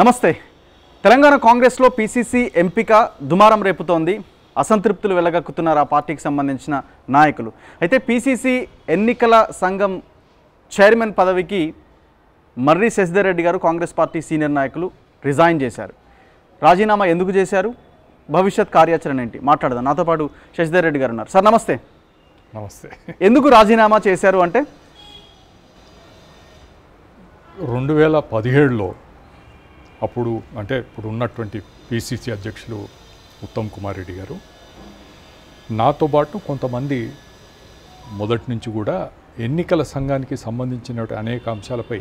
నమస్తే తెలంగాణ కాంగ్రెస్లో పీసీసీ ఎంపిక దుమారం రేపుతోంది అసంతృప్తులు వెలగక్కుతున్నారు ఆ పార్టీకి సంబంధించిన నాయకులు అయితే పీసీసీ ఎన్నికల సంఘం చైర్మన్ పదవికి మర్రి శశిధర్ రెడ్డి గారు కాంగ్రెస్ పార్టీ సీనియర్ నాయకులు రిజైన్ చేశారు రాజీనామా ఎందుకు చేశారు భవిష్యత్ కార్యాచరణ ఏంటి మాట్లాడదాం నాతో పాటు శశిధర్ రెడ్డి గారు ఉన్నారు సార్ నమస్తే నమస్తే ఎందుకు రాజీనామా చేశారు అంటే రెండు వేల పదిహేడులో అప్పుడు అంటే ఇప్పుడు ఉన్నటువంటి పీసీసీ అధ్యక్షులు ఉత్తమ్ కుమార్ రెడ్డి గారు నాతో పాటు కొంతమంది మొదటి నుంచి కూడా ఎన్నికల సంఘానికి సంబంధించిన అనేక అంశాలపై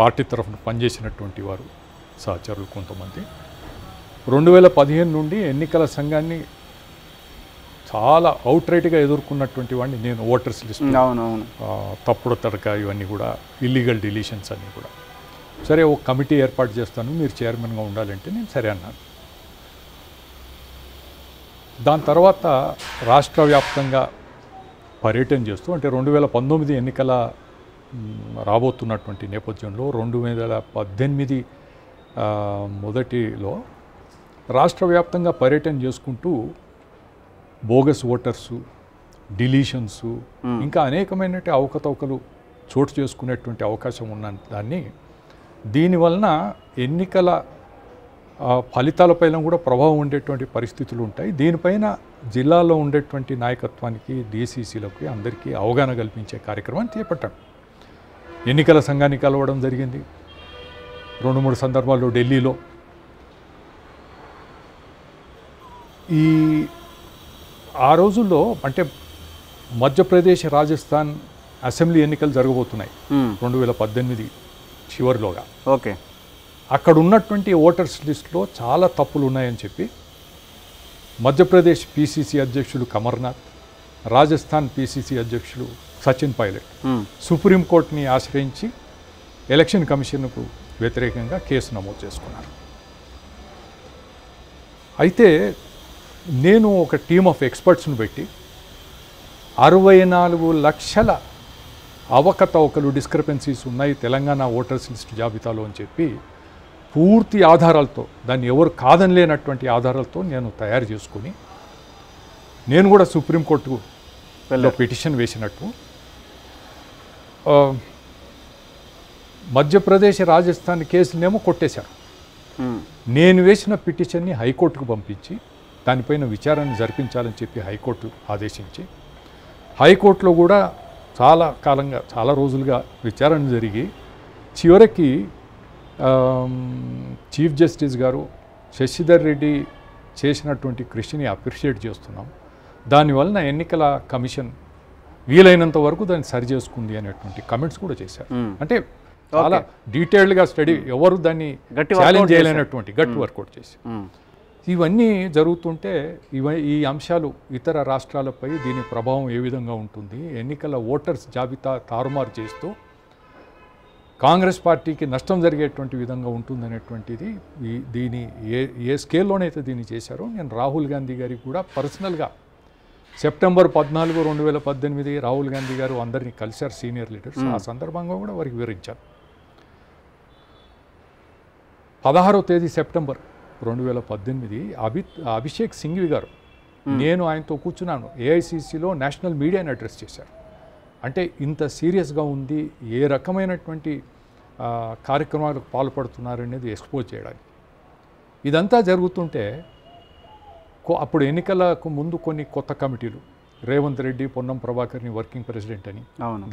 పార్టీ తరఫున పనిచేసినటువంటి వారు సహచరులు కొంతమంది రెండు వేల పదిహేను నుండి ఎన్నికల సంఘాన్ని చాలా అవుట్రైట్గా ఎదుర్కొన్నటువంటి వాడిని నేను ఓటర్స్ లిస్ట్ అవునవును తప్పుడు తడక ఇవన్నీ కూడా ఇల్లీగల్ డిలీషన్స్ అన్నీ కూడా సరే ఒక కమిటీ ఏర్పాటు చేస్తాను మీరు చైర్మన్గా ఉండాలంటే నేను సరే అన్నాను దాని తర్వాత రాష్ట్ర వ్యాప్తంగా పర్యటన చేస్తూ అంటే రెండు వేల పంతొమ్మిది ఎన్నికల రాబోతున్నటువంటి నేపథ్యంలో రెండు వేల పద్దెనిమిది మొదటిలో రాష్ట్ర వ్యాప్తంగా పర్యటన చేసుకుంటూ బోగస్ ఓటర్సు డిలీషన్స్ ఇంకా అనేకమైన అవకతవకలు చోటు చేసుకునేటువంటి అవకాశం ఉన్న దాన్ని దీనివలన ఎన్నికల ఫలితాలపైన కూడా ప్రభావం ఉండేటువంటి పరిస్థితులు ఉంటాయి దీనిపైన జిల్లాలో ఉండేటువంటి నాయకత్వానికి డిసిసిలకి అందరికీ అవగాహన కల్పించే కార్యక్రమాన్ని చేపట్టాం ఎన్నికల సంఘాన్ని కలవడం జరిగింది రెండు మూడు సందర్భాల్లో ఢిల్లీలో ఈ ఆ రోజుల్లో అంటే మధ్యప్రదేశ్ రాజస్థాన్ అసెంబ్లీ ఎన్నికలు జరగబోతున్నాయి రెండు వేల పద్దెనిమిది చివరిలోగా ఓకే అక్కడ ఉన్నటువంటి ఓటర్స్ లిస్టులో చాలా తప్పులు ఉన్నాయని చెప్పి మధ్యప్రదేశ్ పీసీసీ అధ్యక్షుడు కమర్నాథ్ రాజస్థాన్ పీసీసీ అధ్యక్షుడు సచిన్ పైలట్ సుప్రీంకోర్టుని ఆశ్రయించి ఎలక్షన్ కమిషన్కు వ్యతిరేకంగా కేసు నమోదు చేసుకున్నారు అయితే నేను ఒక టీమ్ ఆఫ్ ఎక్స్పర్ట్స్ను పెట్టి అరవై నాలుగు లక్షల అవకతవకలు డిస్క్రిపెన్సీస్ ఉన్నాయి తెలంగాణ ఓటర్స్ లిస్ట్ జాబితాలో అని చెప్పి పూర్తి ఆధారాలతో దాన్ని ఎవరు కాదని లేనటువంటి ఆధారాలతో నేను తయారు చేసుకుని నేను కూడా సుప్రీంకోర్టుకు పిటిషన్ వేసినట్టు మధ్యప్రదేశ్ రాజస్థాన్ కేసులేమో కొట్టేశారు నేను వేసిన పిటిషన్ని హైకోర్టుకు పంపించి దానిపైన విచారణ జరిపించాలని చెప్పి హైకోర్టు ఆదేశించి హైకోర్టులో కూడా చాలా కాలంగా చాలా రోజులుగా విచారణ జరిగి చివరికి చీఫ్ జస్టిస్ గారు శశిధర్ రెడ్డి చేసినటువంటి కృషిని అప్రిషియేట్ చేస్తున్నాం దానివలన ఎన్నికల కమిషన్ వీలైనంత వరకు దాన్ని సరి చేసుకుంది అనేటువంటి కమెంట్స్ కూడా చేశారు అంటే చాలా డీటెయిల్డ్గా స్టడీ ఎవరు దాన్ని ఛాలెంజ్ చేయలేనటువంటి గట్టి వర్కౌట్ చేసి ఇవన్నీ జరుగుతుంటే ఇవ ఈ అంశాలు ఇతర రాష్ట్రాలపై దీని ప్రభావం ఏ విధంగా ఉంటుంది ఎన్నికల ఓటర్స్ జాబితా తారుమారు చేస్తూ కాంగ్రెస్ పార్టీకి నష్టం జరిగేటువంటి విధంగా ఉంటుందనేటువంటిది ఈ దీని ఏ ఏ స్కేల్లోనైతే దీన్ని చేశారో నేను రాహుల్ గాంధీ గారికి కూడా పర్సనల్గా సెప్టెంబర్ పద్నాలుగు రెండు వేల పద్దెనిమిది రాహుల్ గాంధీ గారు అందరినీ కలిశారు సీనియర్ లీడర్స్ ఆ సందర్భంగా కూడా వారికి వివరించారు పదహారో తేదీ సెప్టెంబర్ రెండు వేల పద్దెనిమిది అభి అభిషేక్ సింఘ్వి గారు నేను ఆయనతో కూర్చున్నాను ఏఐసిసిలో నేషనల్ మీడియాని అడ్రస్ చేశారు అంటే ఇంత సీరియస్గా ఉంది ఏ రకమైనటువంటి కార్యక్రమాలకు పాల్పడుతున్నారనేది ఎక్స్పోజ్ చేయడానికి ఇదంతా జరుగుతుంటే అప్పుడు ఎన్నికలకు ముందు కొన్ని కొత్త కమిటీలు రేవంత్ రెడ్డి పొన్నం ప్రభాకర్ని వర్కింగ్ ప్రెసిడెంట్ అని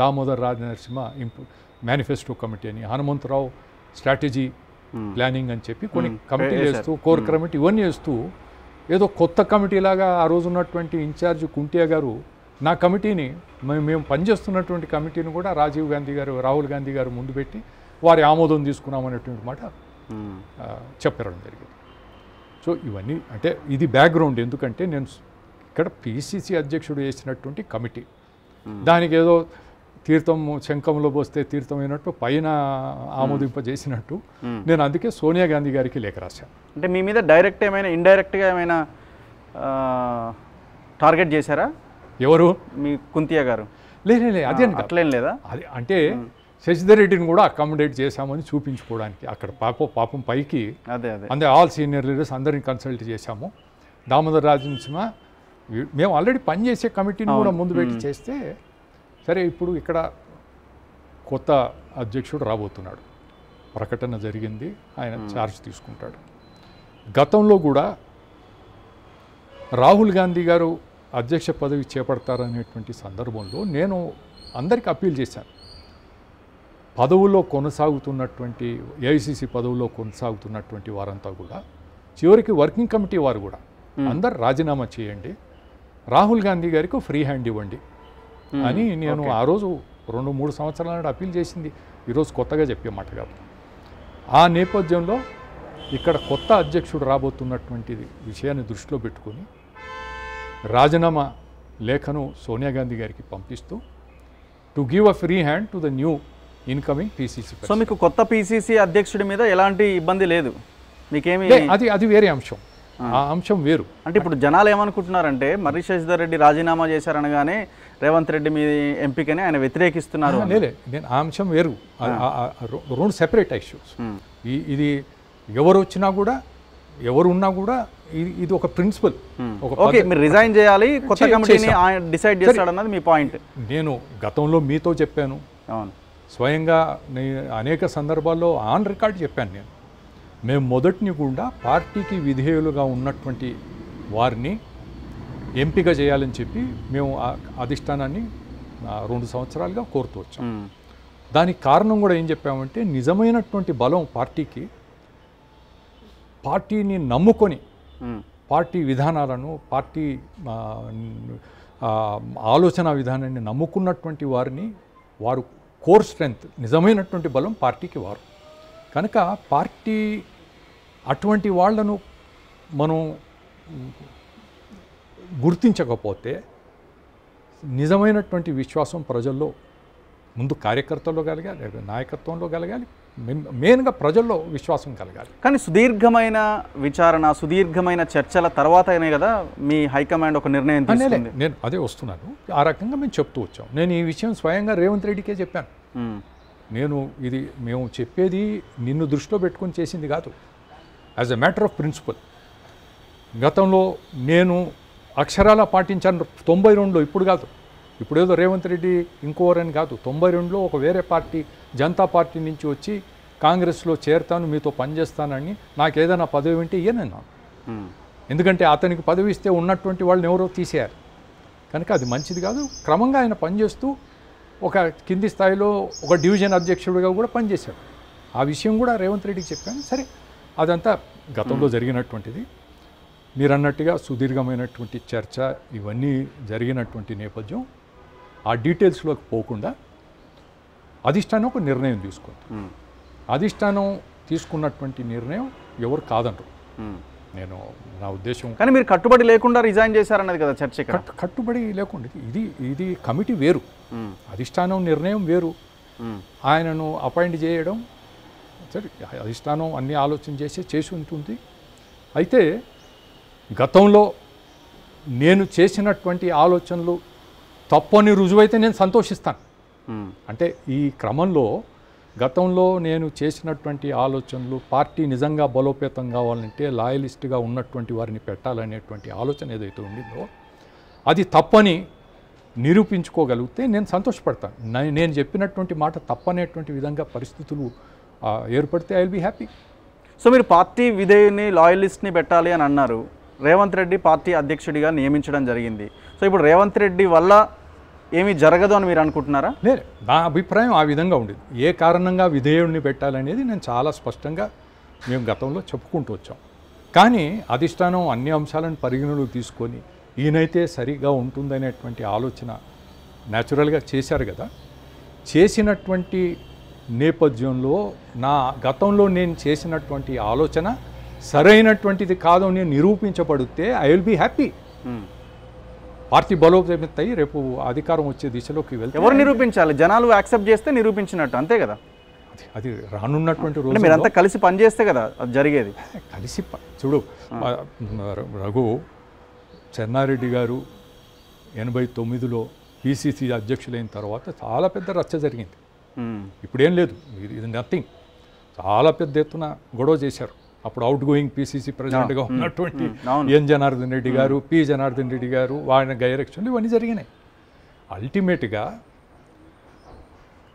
దామోదర్ రాజనరసింహ ఇంపు మేనిఫెస్టో కమిటీ అని హనుమంతరావు స్ట్రాటజీ ప్లానింగ్ hmm. అని చెప్పి కొన్ని కమిటీ hmm. eh, eh, చేస్తూ కోర్ కమిటీ hmm. ఇవన్నీ చేస్తూ ఏదో కొత్త కమిటీలాగా ఆ రోజు ఉన్నటువంటి ఇన్ఛార్జ్ కుంటియా గారు నా కమిటీని మేము పనిచేస్తున్నటువంటి కమిటీని కూడా రాజీవ్ గాంధీ గారు రాహుల్ గాంధీ గారు ముందు పెట్టి వారి ఆమోదం తీసుకున్నాం అనేటువంటి మాట చెప్పడం జరిగింది సో ఇవన్నీ అంటే ఇది బ్యాక్గ్రౌండ్ ఎందుకంటే నేను ఇక్కడ పిసిసి అధ్యక్షుడు చేసినటువంటి కమిటీ దానికి ఏదో తీర్థం శంఖంలో పోస్తే తీర్థం అయినట్టు పైన చేసినట్టు నేను అందుకే సోనియా గాంధీ గారికి లేఖ రాశాను అంటే మీ మీద డైరెక్ట్ ఏమైనా ఇండైరెక్ట్గా ఏమైనా టార్గెట్ చేశారా ఎవరు మీ కుంతియా గారు లేదు లేదు అదే అట్లేం లేదా అది అంటే శశిధర్ రెడ్డిని కూడా అకామిడేట్ చేశామని చూపించుకోవడానికి అక్కడ పాప పాపం పైకి అదే అదే అంటే ఆల్ సీనియర్ లీడర్స్ అందరిని కన్సల్ట్ చేశాము దామోదర్ రాజు నుంచి మేము ఆల్రెడీ పనిచేసే కమిటీని కూడా ముందు పెట్టి చేస్తే సరే ఇప్పుడు ఇక్కడ కొత్త అధ్యక్షుడు రాబోతున్నాడు ప్రకటన జరిగింది ఆయన ఛార్జ్ తీసుకుంటాడు గతంలో కూడా రాహుల్ గాంధీ గారు అధ్యక్ష పదవి చేపడతారనేటువంటి సందర్భంలో నేను అందరికీ అప్పీల్ చేశాను పదవులో కొనసాగుతున్నటువంటి ఏఐసిసి పదవులో కొనసాగుతున్నటువంటి వారంతా కూడా చివరికి వర్కింగ్ కమిటీ వారు కూడా అందరు రాజీనామా చేయండి రాహుల్ గాంధీ గారికి ఫ్రీ హ్యాండ్ ఇవ్వండి Hmm. అని నేను ఆ రోజు రెండు మూడు సంవత్సరాల నాడు అప్పీల్ చేసింది ఈరోజు కొత్తగా చెప్పేమాట కాదు ఆ నేపథ్యంలో ఇక్కడ కొత్త అధ్యక్షుడు రాబోతున్నటువంటి విషయాన్ని దృష్టిలో పెట్టుకొని రాజీనామా లేఖను సోనియా గాంధీ గారికి పంపిస్తూ to give a free hand to the new incoming PCC so మీకు కొత్త పీసీసీ అధ్యక్షుడి మీద ఎలాంటి ఇబ్బంది లేదు మీకేమి అది అది వేరే అంశం ఆ అంశం వేరు అంటే ఇప్పుడు జనాలు ఏమనుకుంటున్నారంటే మర్రి శశిధర్ రెడ్డి రాజీనామా చేశారనగానే రేవంత్ రెడ్డి మీ ఎంపికని ఆయన వ్యతిరేకిస్తున్నారు లేదే నేను ఆ అంశం వేరు రెండు సెపరేట్ ఇష్యూస్ ఇది ఎవరు వచ్చినా కూడా ఎవరు ఉన్నా కూడా ఇది ఒక ప్రిన్సిపల్ ఓకే మీరు రిజైన్ చేయాలి కొత్త కమిటీని డిసైడ్ చేస్తాడు అన్నది మీ పాయింట్ నేను గతంలో మీతో చెప్పాను అవును స్వయంగా అనేక సందర్భాల్లో ఆన్ రికార్డ్ చెప్పాను నేను మేము మొదటిని కూడా పార్టీకి విధేయులుగా ఉన్నటువంటి వారిని ఎంపిక చేయాలని చెప్పి మేము అధిష్టానాన్ని రెండు సంవత్సరాలుగా కోరుతూ వచ్చాం దానికి కారణం కూడా ఏం చెప్పామంటే నిజమైనటువంటి బలం పార్టీకి పార్టీని నమ్ముకొని పార్టీ విధానాలను పార్టీ ఆలోచన విధానాన్ని నమ్ముకున్నటువంటి వారిని వారు కోర్ స్ట్రెంగ్త్ నిజమైనటువంటి బలం పార్టీకి వారు కనుక పార్టీ అటువంటి వాళ్లను మనం గుర్తించకపోతే నిజమైనటువంటి విశ్వాసం ప్రజల్లో ముందు కార్యకర్తల్లో కలగాలి నాయకత్వంలో కలగాలి మెయిన్గా ప్రజల్లో విశ్వాసం కలగాలి కానీ సుదీర్ఘమైన విచారణ సుదీర్ఘమైన చర్చల తర్వాతనే కదా మీ హైకమాండ్ ఒక నిర్ణయం తీసుకుంది నేను అదే వస్తున్నాను ఆ రకంగా మేము చెప్తూ వచ్చాం నేను ఈ విషయం స్వయంగా రేవంత్ రెడ్డికే చెప్పాను నేను ఇది మేము చెప్పేది నిన్ను దృష్టిలో పెట్టుకొని చేసింది కాదు as a matter of principle గతంలో నేను అక్షరాల పాటించాను తొంభై రెండులో ఇప్పుడు కాదు ఇప్పుడేదో రేవంత్ రెడ్డి ఇంకోవరని కాదు తొంభై రెండులో ఒక వేరే పార్టీ జనతా పార్టీ నుంచి వచ్చి కాంగ్రెస్లో చేరతాను మీతో పనిచేస్తానని నాకు ఏదైనా పదవి ఉంటే ఇయ్యనన్నా ఎందుకంటే అతనికి పదవి ఇస్తే ఉన్నటువంటి వాళ్ళని ఎవరో తీసేయారు కనుక అది మంచిది కాదు క్రమంగా ఆయన పనిచేస్తూ ఒక కింది స్థాయిలో ఒక డివిజన్ అధ్యక్షుడిగా కూడా పనిచేశాడు ఆ విషయం కూడా రేవంత్ రెడ్డికి చెప్పాను సరే అదంతా గతంలో జరిగినటువంటిది మీరు అన్నట్టుగా సుదీర్ఘమైనటువంటి చర్చ ఇవన్నీ జరిగినటువంటి నేపథ్యం ఆ డీటెయిల్స్లోకి పోకుండా అధిష్టానం ఒక నిర్ణయం తీసుకుంది అధిష్టానం తీసుకున్నటువంటి నిర్ణయం ఎవరు కాదంటారు నేను నా ఉద్దేశం కానీ మీరు కట్టుబడి లేకుండా రిజైన్ చేశారన్నది కదా చర్చ కట్టుబడి లేకుండా ఇది ఇది కమిటీ వేరు అధిష్టానం నిర్ణయం వేరు ఆయనను అపాయింట్ చేయడం సరే అధిష్టానం అన్ని ఆలోచన చేసే చేసి ఉంటుంది అయితే గతంలో నేను చేసినటువంటి ఆలోచనలు తప్పు అని రుజువైతే నేను సంతోషిస్తాను అంటే ఈ క్రమంలో గతంలో నేను చేసినటువంటి ఆలోచనలు పార్టీ నిజంగా బలోపేతం కావాలంటే లాయలిస్ట్గా ఉన్నటువంటి వారిని పెట్టాలనేటువంటి ఆలోచన ఏదైతే ఉండిందో అది తప్పని నిరూపించుకోగలిగితే నేను సంతోషపడతాను నేను చెప్పినటువంటి మాట తప్పనేటువంటి విధంగా పరిస్థితులు ఏర్పడితే I will be happy so మీరు పార్టీ విధేయుని లాయలిస్ట్ని పెట్టాలి అని అన్నారు రేవంత్ రెడ్డి పార్టీ అధ్యక్షుడిగా నియమించడం జరిగింది సో ఇప్పుడు రేవంత్ రెడ్డి వల్ల ఏమీ జరగదు అని మీరు అనుకుంటున్నారా లేదు నా అభిప్రాయం ఆ విధంగా ఉండేది ఏ కారణంగా విధేయుడిని పెట్టాలనేది నేను చాలా స్పష్టంగా మేము గతంలో చెప్పుకుంటూ వచ్చాం కానీ అధిష్టానం అన్ని అంశాలను పరిగణలోకి తీసుకొని ఈయనైతే సరిగా ఉంటుందనేటువంటి ఆలోచన న్యాచురల్గా చేశారు కదా చేసినటువంటి నేపథ్యంలో నా గతంలో నేను చేసినటువంటి ఆలోచన సరైనటువంటిది కాదు నేను నిరూపించబడితే I will be happy party బలోపేత రేపు అధికారం వచ్చే దిశలోకి వెళ్తే ఎవరు నిరూపించాలి జనాలు యాక్సెప్ట్ చేస్తే నిరూపించినట్టు అంతే కదా అది రానున్నటువంటి రోజు మీరంతా కలిసి పనిచేస్తే కదా అది జరిగేది కలిసి చూడు hmm. రఘు చెన్నారెడ్డి గారు ఎనభై తొమ్మిదిలో పిసిసి అధ్యక్షులైన తర్వాత చాలా పెద్ద రచ్చ జరిగింది Hmm. ఇప్పుడేం లేదు ఇది నథింగ్ చాలా పెద్ద ఎత్తున గొడవ చేశారు అప్పుడు అవుట్ గోయింగ్ పిసిసి ప్రెసిడెంట్గా ఉన్నటువంటి ఎన్ hmm. hmm. జనార్దన్ రెడ్డి గారు పి జనార్దన్ రెడ్డి గారు ఆయన గైరక్షన్లు ఇవన్నీ జరిగినాయి అల్టిమేట్గా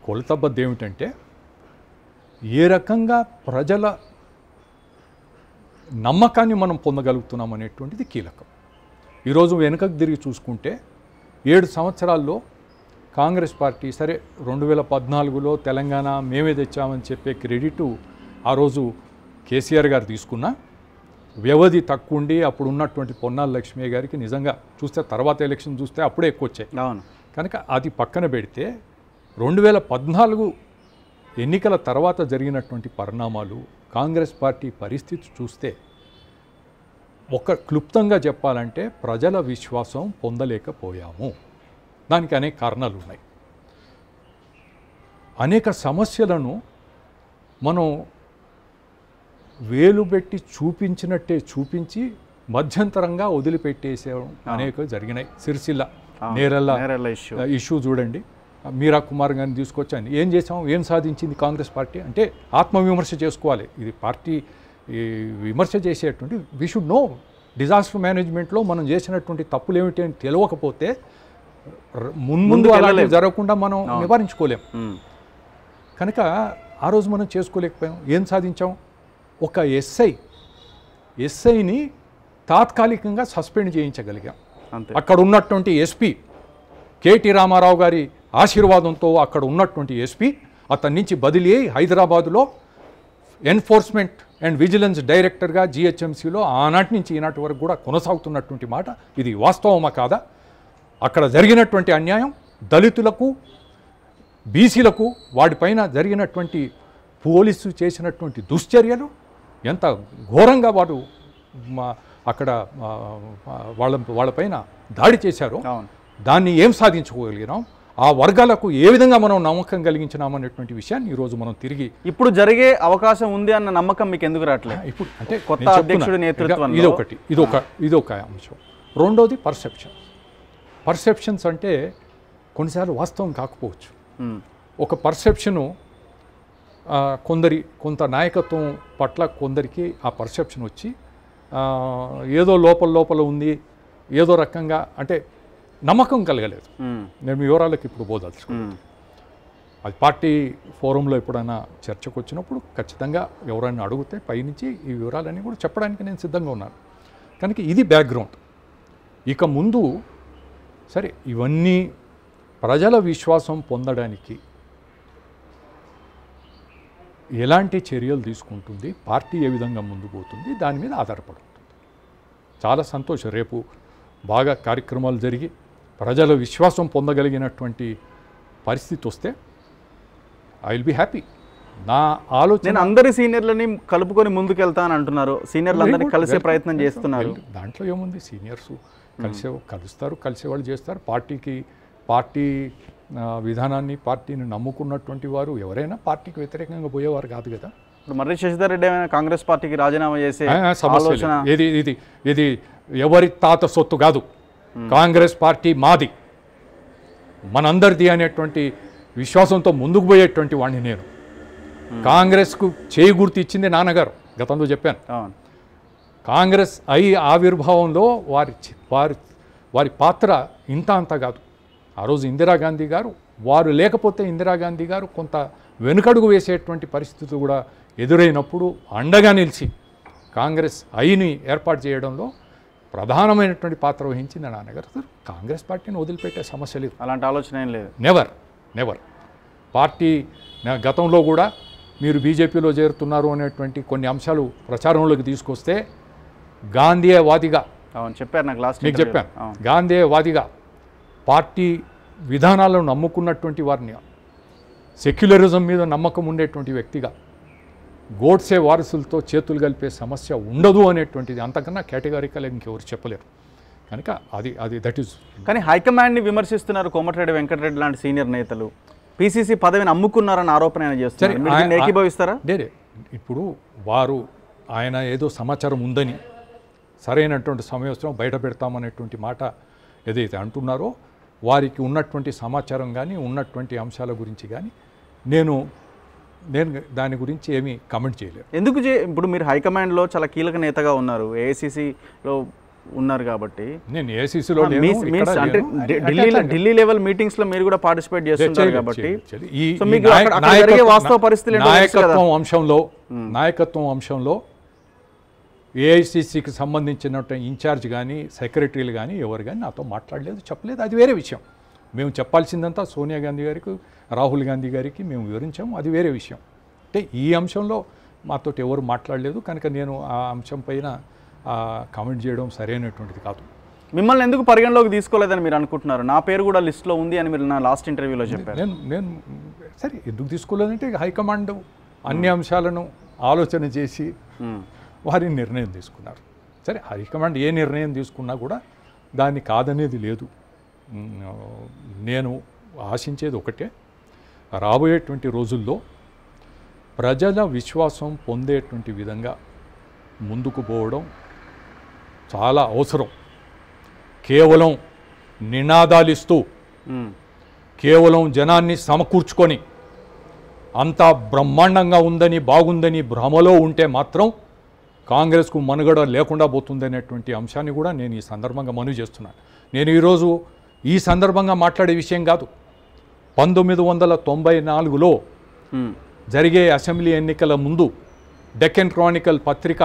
కొలతబద్ది ఏమిటంటే ఏ రకంగా ప్రజల నమ్మకాన్ని మనం పొందగలుగుతున్నాం అనేటువంటిది కీలకం ఈరోజు వెనుకకు తిరిగి చూసుకుంటే ఏడు సంవత్సరాల్లో కాంగ్రెస్ పార్టీ సరే రెండు వేల పద్నాలుగులో తెలంగాణ మేమే తెచ్చామని చెప్పే క్రెడిట్ ఆ రోజు కేసీఆర్ గారు తీసుకున్న వ్యవధి తక్కువ ఉండి అప్పుడు ఉన్నటువంటి పొన్నాల లక్ష్మీ గారికి నిజంగా చూస్తే తర్వాత ఎలక్షన్ చూస్తే అప్పుడే ఎక్కువ వచ్చాయి అవును కనుక అది పక్కన పెడితే రెండు వేల పద్నాలుగు ఎన్నికల తర్వాత జరిగినటువంటి పరిణామాలు కాంగ్రెస్ పార్టీ పరిస్థితి చూస్తే ఒక క్లుప్తంగా చెప్పాలంటే ప్రజల విశ్వాసం పొందలేకపోయాము దానికి అనేక కారణాలు ఉన్నాయి అనేక సమస్యలను మనం వేలు పెట్టి చూపించినట్టే చూపించి మధ్యంతరంగా వదిలిపెట్టేసే అనేక జరిగినాయి సిరిసిల్ల నేరల్ల ఇష్యూ చూడండి మీరా కుమార్ గారిని తీసుకొచ్చాను ఏం చేసాం ఏం సాధించింది కాంగ్రెస్ పార్టీ అంటే ఆత్మవిమర్శ చేసుకోవాలి ఇది పార్టీ విమర్శ చేసేటువంటి వీ షుడ్ నో డిజాస్టర్ మేనేజ్మెంట్లో మనం చేసినటువంటి తప్పులు ఏమిటి అని తెలియకపోతే మున్ముందు జరగకుండా మనం నివారించుకోలేం కనుక ఆ రోజు మనం చేసుకోలేకపోయాం ఏం సాధించాం ఒక ఎస్ఐ ఎస్ఐని తాత్కాలికంగా సస్పెండ్ చేయించగలిగాం అక్కడ ఉన్నటువంటి ఎస్పీ కేటీ రామారావు గారి ఆశీర్వాదంతో అక్కడ ఉన్నటువంటి ఎస్పీ అతని నుంచి బదిలీ అయి హైదరాబాదులో ఎన్ఫోర్స్మెంట్ అండ్ విజిలెన్స్ డైరెక్టర్గా జిహెచ్ఎంసీలో ఆనాటి నుంచి ఈనాటి వరకు కూడా కొనసాగుతున్నటువంటి మాట ఇది వాస్తవమా కాదా అక్కడ జరిగినటువంటి అన్యాయం దళితులకు బీసీలకు వాటిపైన జరిగినటువంటి పోలీసు చేసినటువంటి దుశ్చర్యలు ఎంత ఘోరంగా వారు అక్కడ వాళ్ళ వాళ్ళపైన దాడి చేశారు దాన్ని ఏం సాధించుకోగలిగినాం ఆ వర్గాలకు ఏ విధంగా మనం నమ్మకం కలిగించినామనేటువంటి విషయాన్ని ఈరోజు మనం తిరిగి ఇప్పుడు జరిగే అవకాశం ఉంది అన్న నమ్మకం మీకు ఎందుకు రావట్లేదు ఇప్పుడు అంటే కొత్త అధ్యక్షుడి నేతృత్వం ఇది ఒకటి ఇది ఒక ఇది ఒక అంశం రెండోది పర్సెప్షన్ పర్సెప్షన్స్ అంటే కొన్నిసార్లు వాస్తవం కాకపోవచ్చు ఒక పర్సెప్షను కొందరి కొంత నాయకత్వం పట్ల కొందరికి ఆ పర్సెప్షన్ వచ్చి ఏదో లోపల లోపల ఉంది ఏదో రకంగా అంటే నమ్మకం కలగలేదు నేను వివరాలకు ఇప్పుడు పోదలుచుకున్నాను అది పార్టీ ఫోరంలో ఎప్పుడైనా చర్చకు వచ్చినప్పుడు ఖచ్చితంగా ఎవరైనా అడిగితే పైనుంచి ఈ వివరాలన్నీ కూడా చెప్పడానికి నేను సిద్ధంగా ఉన్నాను కనుక ఇది బ్యాక్గ్రౌండ్ ఇక ముందు సరే ఇవన్నీ ప్రజల విశ్వాసం పొందడానికి ఎలాంటి చర్యలు తీసుకుంటుంది పార్టీ ఏ విధంగా ముందు పోతుంది దాని మీద ఆధారపడుతుంది చాలా సంతోషం రేపు బాగా కార్యక్రమాలు జరిగి ప్రజల విశ్వాసం పొందగలిగినటువంటి పరిస్థితి వస్తే ఐ విల్ బి హ్యాపీ నా ఆలోచన నేను అందరి సీనియర్లని కలుపుకొని వెళ్తానంటున్నారు అంటున్నారు అందరినీ కలిసే ప్రయత్నం చేస్తున్నారు దాంట్లో ఏముంది సీనియర్స్ కలిసే కలుస్తారు కలిసే వాళ్ళు చేస్తారు పార్టీకి పార్టీ విధానాన్ని పార్టీని నమ్ముకున్నటువంటి వారు ఎవరైనా పార్టీకి వ్యతిరేకంగా పోయేవారు కాదు కదా ఇప్పుడు మర్రి శశిధర్ ఏమైనా కాంగ్రెస్ పార్టీకి రాజీనామా చేసే సమస్య ఇది ఇది ఇది ఎవరి తాత సొత్తు కాదు కాంగ్రెస్ పార్టీ మాది మనందరిది అనేటువంటి విశ్వాసంతో ముందుకు పోయేటువంటి వాడిని నేను కాంగ్రెస్కు చేయి గుర్తు ఇచ్చింది నాన్నగారు గతంలో చెప్పాను కాంగ్రెస్ ఐ ఆవిర్భావంలో వారి వారి వారి పాత్ర ఇంత అంత కాదు ఆ రోజు ఇందిరాగాంధీ గారు వారు లేకపోతే ఇందిరాగాంధీ గారు కొంత వెనుకడుగు వేసేటువంటి పరిస్థితి కూడా ఎదురైనప్పుడు అండగా నిలిచి కాంగ్రెస్ ఐని ఏర్పాటు చేయడంలో ప్రధానమైనటువంటి పాత్ర వహించింది నాన్నగారు సార్ కాంగ్రెస్ పార్టీని వదిలిపెట్టే సమస్య లేదు అలాంటి ఆలోచన ఏం లేదు నెవర్ నెవర్ పార్టీ గతంలో కూడా మీరు బీజేపీలో చేరుతున్నారు అనేటువంటి కొన్ని అంశాలు ప్రచారంలోకి తీసుకొస్తే గాంధీయ వాదిగా అవును చెప్పారు నాకు లాస్ట్ మీకు చెప్పాను గాంధీయ వాదిగా పార్టీ విధానాలను నమ్ముకున్నటువంటి వారిని సెక్యులరిజం మీద నమ్మకం ఉండేటువంటి వ్యక్తిగా గోడ్సే వారసులతో చేతులు కలిపే సమస్య ఉండదు అనేటువంటిది అంతకన్నా కేటగారికల్ ఇంకెవరు చెప్పలేరు కనుక అది అది దట్ ఈస్ కానీ హైకమాండ్ని విమర్శిస్తున్నారు కోమటిరెడ్డి వెంకటరెడ్డి లాంటి సీనియర్ నేతలు పీసీసీ పదవిని అమ్ముకున్నారని ఆరోపణ ఆయన చేస్తారు ఏకీభవిస్తారా లేదే ఇప్పుడు వారు ఆయన ఏదో సమాచారం ఉందని సరైనటువంటి సమయోత్సవం బయట పెడతామనేటువంటి మాట ఏదైతే అంటున్నారో వారికి ఉన్నటువంటి సమాచారం కానీ ఉన్నటువంటి అంశాల గురించి కానీ నేను నేను దాని గురించి ఏమీ కమెంట్ చేయలేదు ఎందుకు చే ఇప్పుడు మీరు హైకమాండ్లో చాలా కీలక నేతగా ఉన్నారు ఏఐసిసిలో ఉన్నారు కాబట్టి నేను ఏసీసీలో ఢిల్లీ లెవెల్ మీటింగ్స్ లో మీరు కూడా పార్టిసిపేట్ చేస్తున్నారు కాబట్టి వాస్తవ పరిస్థితి నాయకత్వం అంశంలో నాయకత్వం అంశంలో ఏఐసిసికి సంబంధించిన ఇన్ఛార్జ్ కానీ సెక్రటరీలు కానీ ఎవరు కానీ నాతో మాట్లాడలేదు చెప్పలేదు అది వేరే విషయం మేము చెప్పాల్సిందంతా సోనియా గాంధీ గారికి రాహుల్ గాంధీ గారికి మేము వివరించాము అది వేరే విషయం అంటే ఈ అంశంలో మాతో ఎవరు మాట్లాడలేదు కనుక నేను ఆ అంశం పైన కామెంట్ చేయడం సరైనటువంటిది కాదు మిమ్మల్ని ఎందుకు పరిగణలోకి తీసుకోలేదని మీరు అనుకుంటున్నారు నా పేరు కూడా లిస్ట్లో ఉంది అని మీరు నా లాస్ట్ ఇంటర్వ్యూలో చెప్పారు నేను నేను సరే ఎందుకు తీసుకోలేదంటే హైకమాండ్ అన్ని అంశాలను ఆలోచన చేసి వారి నిర్ణయం తీసుకున్నారు సరే హైకమాండ్ ఏ నిర్ణయం తీసుకున్నా కూడా దాన్ని కాదనేది లేదు నేను ఆశించేది ఒకటే రాబోయేటువంటి రోజుల్లో ప్రజల విశ్వాసం పొందేటువంటి విధంగా ముందుకు పోవడం చాలా అవసరం కేవలం నినాదాలిస్తూ కేవలం జనాన్ని సమకూర్చుకొని అంతా బ్రహ్మాండంగా ఉందని బాగుందని భ్రమలో ఉంటే మాత్రం కాంగ్రెస్కు మనుగడ లేకుండా పోతుంది అనేటువంటి అంశాన్ని కూడా నేను ఈ సందర్భంగా మనవి చేస్తున్నాను నేను ఈరోజు ఈ సందర్భంగా మాట్లాడే విషయం కాదు పంతొమ్మిది వందల తొంభై నాలుగులో జరిగే అసెంబ్లీ ఎన్నికల ముందు డెక్కన్ క్రానికల్ పత్రిక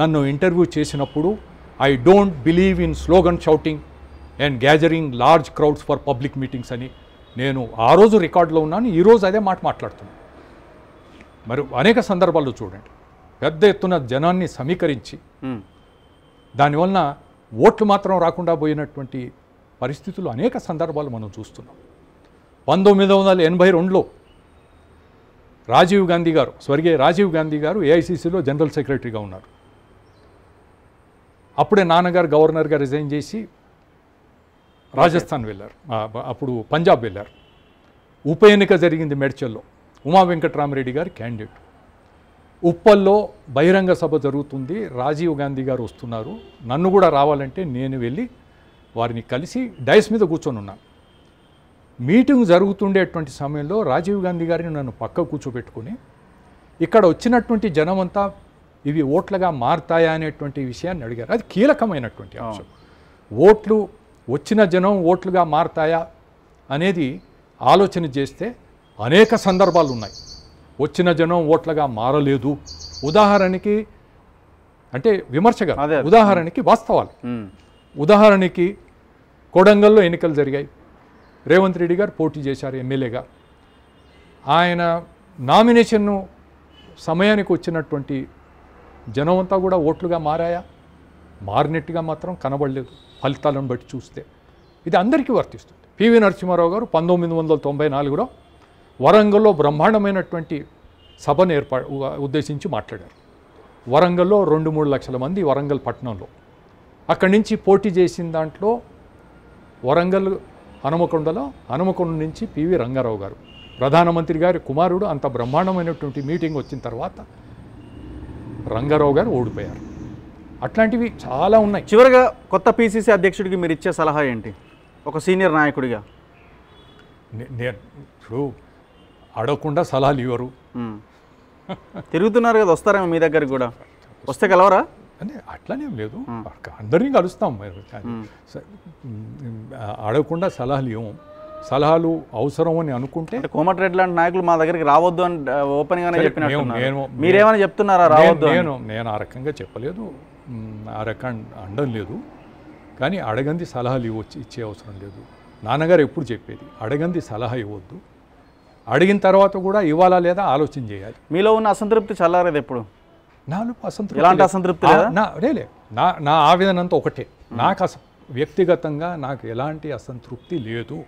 నన్ను ఇంటర్వ్యూ చేసినప్పుడు I don't believe in slogan shouting and gathering large crowds for public meetings అని నేను ఆ రోజు రికార్డులో ఉన్నాను ఈరోజు అదే మాట మాట్లాడుతున్నాను మరి అనేక సందర్భాల్లో చూడండి పెద్ద ఎత్తున జనాన్ని సమీకరించి దానివలన ఓట్లు మాత్రం రాకుండా పోయినటువంటి పరిస్థితులు అనేక సందర్భాలు మనం చూస్తున్నాం పంతొమ్మిది వందల ఎనభై రెండులో రాజీవ్ గాంధీ గారు స్వర్గీయ రాజీవ్ గాంధీ గారు ఏఐసిసిలో జనరల్ సెక్రటరీగా ఉన్నారు అప్పుడే నాన్నగారు గవర్నర్గా రిజైన్ చేసి రాజస్థాన్ వెళ్ళారు అప్పుడు పంజాబ్ వెళ్ళారు ఉప ఎన్నిక జరిగింది మేడ్చల్లో ఉమా వెంకట్రామరెడ్డి గారు క్యాండిడేట్ ఉప్పల్లో బహిరంగ సభ జరుగుతుంది రాజీవ్ గాంధీ గారు వస్తున్నారు నన్ను కూడా రావాలంటే నేను వెళ్ళి వారిని కలిసి డైస్ మీద కూర్చొని ఉన్నాను మీటింగ్ జరుగుతుండేటువంటి సమయంలో రాజీవ్ గాంధీ గారిని నన్ను పక్క కూర్చోబెట్టుకుని ఇక్కడ వచ్చినటువంటి జనమంతా ఇవి ఓట్లుగా మారుతాయా అనేటువంటి విషయాన్ని అడిగారు అది కీలకమైనటువంటి అంశం ఓట్లు వచ్చిన జనం ఓట్లుగా మారుతాయా అనేది ఆలోచన చేస్తే అనేక సందర్భాలు ఉన్నాయి వచ్చిన జనం ఓట్లుగా మారలేదు ఉదాహరణకి అంటే విమర్శగా ఉదాహరణకి వాస్తవాలు ఉదాహరణకి కొడంగల్లో ఎన్నికలు జరిగాయి రేవంత్ రెడ్డి గారు పోటీ చేశారు ఎమ్మెల్యేగా ఆయన నామినేషన్ను సమయానికి వచ్చినటువంటి జనం అంతా కూడా ఓట్లుగా మారాయా మారినట్టుగా మాత్రం కనబడలేదు ఫలితాలను బట్టి చూస్తే ఇది అందరికీ వర్తిస్తుంది పివి నరసింహారావు గారు పంతొమ్మిది వందల తొంభై నాలుగులో వరంగల్లో బ్రహ్మాండమైనటువంటి సభను ఏర్పా ఉద్దేశించి మాట్లాడారు వరంగల్లో రెండు మూడు లక్షల మంది వరంగల్ పట్టణంలో అక్కడి నుంచి పోటీ చేసిన దాంట్లో వరంగల్ హనుమకొండలో హనుమకొండ నుంచి పివి రంగారావు గారు ప్రధానమంత్రి గారి కుమారుడు అంత బ్రహ్మాండమైనటువంటి మీటింగ్ వచ్చిన తర్వాత రంగారావు గారు ఓడిపోయారు అట్లాంటివి చాలా ఉన్నాయి చివరిగా కొత్త పిసిసి అధ్యక్షుడికి మీరు ఇచ్చే సలహా ఏంటి ఒక సీనియర్ నాయకుడిగా నేను అడగకుండా సలహాలు ఇవ్వరు తిరుగుతున్నారు కదా వస్తారేమో మీ దగ్గరికి కూడా వస్తే కలవరా అంటే అట్లానేం లేదు అందరినీ కలుస్తాం అడగకుండా సలహాలు ఇవ్వం సలహాలు అవసరం అని అనుకుంటే కోమటిరెడ్డి లాంటి నాయకులు మా దగ్గరికి రావద్దు అని ఓపెన్ గానే చెప్పినట్టు మీరేమైనా చెప్తున్నారా రావద్దు నేను నేను ఆ రకంగా చెప్పలేదు ఆ రకం అండం లేదు కానీ అడగంది సలహాలు ఇవ్వచ్చు ఇచ్చే అవసరం లేదు నాన్నగారు ఎప్పుడు చెప్పేది అడగంది సలహా ఇవ్వద్దు అడిగిన తర్వాత కూడా ఇవ్వాలా లేదా ఆలోచన చేయాలి మీలో ఉన్న అసంతృప్తి చల్లారేది ఎప్పుడు నాలో అసంతృప్తి అసంతృప్తి నా నా నా ఆవేదన అంతా ఒకటే నాకు అస వ్యక్తిగతంగా నాకు ఎలాంటి అసంతృప్తి లేదు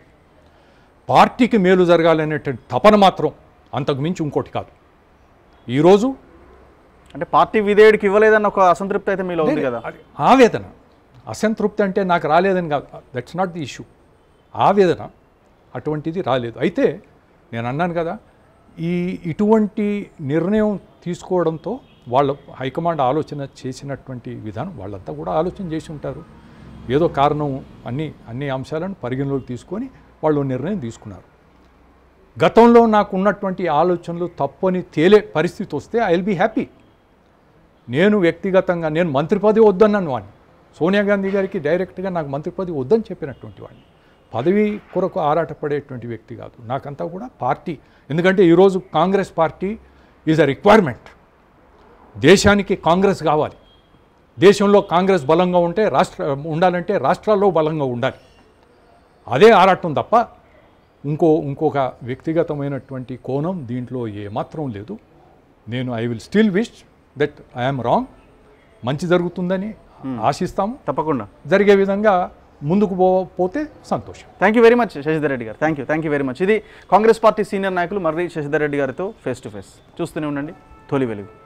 పార్టీకి మేలు జరగాలనేటువంటి తపన మాత్రం అంతకు మించి ఇంకోటి కాదు ఈరోజు అంటే పార్టీ విధేయుడికి ఇవ్వలేదన్న ఒక అసంతృప్తి అయితే మీలో ఉంది కదా ఆవేదన అసంతృప్తి అంటే నాకు రాలేదని కాదు దట్స్ నాట్ ది ఇష్యూ ఆవేదన అటువంటిది రాలేదు అయితే నేను అన్నాను కదా ఈ ఇటువంటి నిర్ణయం తీసుకోవడంతో వాళ్ళ హైకమాండ్ ఆలోచన చేసినటువంటి విధానం వాళ్ళంతా కూడా ఆలోచన చేసి ఉంటారు ఏదో కారణం అన్ని అన్ని అంశాలను పరిగణలోకి తీసుకొని వాళ్ళు నిర్ణయం తీసుకున్నారు గతంలో నాకు ఉన్నటువంటి ఆలోచనలు తప్పని తేలే పరిస్థితి వస్తే ఐ విల్ బీ హ్యాపీ నేను వ్యక్తిగతంగా నేను మంత్రి పదవి వద్దన్నాను వాడిని సోనియా గాంధీ గారికి డైరెక్ట్గా నాకు మంత్రి పదవి వద్దని చెప్పినటువంటి వాడిని పదవి కొరకు ఆరాటపడేటువంటి వ్యక్తి కాదు నాకంతా కూడా పార్టీ ఎందుకంటే ఈరోజు Congress party is a requirement దేశానికి కాంగ్రెస్ కావాలి దేశంలో కాంగ్రెస్ బలంగా ఉంటే రాష్ట్ర ఉండాలంటే రాష్ట్రాల్లో బలంగా ఉండాలి అదే ఆరాటం తప్ప ఇంకో ఇంకొక వ్యక్తిగతమైనటువంటి కోణం దీంట్లో ఏమాత్రం లేదు నేను I will still wish that I'm wrong మంచి జరుగుతుందని hmm. ఆశిస్తాము తప్పకుండా జరిగే విధంగా ముందుకు పోతే సంతోషం thank you very much Sashidhar Reddy గారు thank you thank you very much ఇది కాంగ్రెస్ పార్టీ సీనియర్ నాయకులు మర్రి శశిధర్ రెడ్డి గారితో ఫేస్ టు ఫేస్ చూస్తూనే ఉండండి తొలి వెలుగు